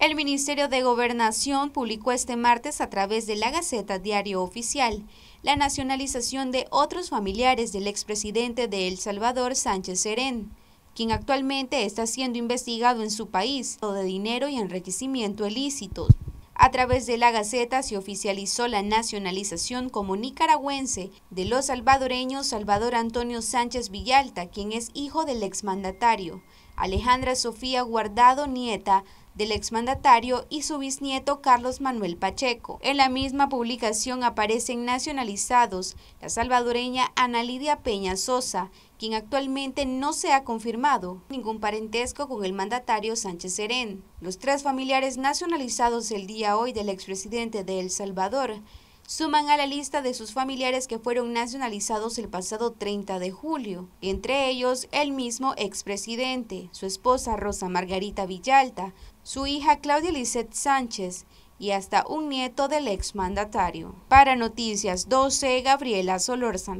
El Ministerio de Gobernación publicó este martes a través de la Gaceta Diario Oficial la nacionalización de otros familiares del expresidente de El Salvador, Sánchez Serén, quien actualmente está siendo investigado en su país de dinero y enriquecimiento ilícitos. A través de la Gaceta se oficializó la nacionalización como nicaragüense de los salvadoreños Salvador Antonio Sánchez Villalta, quien es hijo del exmandatario, Alejandra Sofía Guardado Nieta, del exmandatario y su bisnieto Carlos Manuel Pacheco. En la misma publicación aparecen nacionalizados la salvadoreña Ana Lidia Peña Sosa, quien actualmente no se ha confirmado ningún parentesco con el mandatario Sánchez Serén. Los tres familiares nacionalizados el día hoy del expresidente de El Salvador suman a la lista de sus familiares que fueron nacionalizados el pasado 30 de julio, entre ellos el mismo expresidente, su esposa Rosa Margarita Villalta, su hija Claudia Lizette Sánchez y hasta un nieto del exmandatario. Para Noticias 12, Gabriela Solórzano.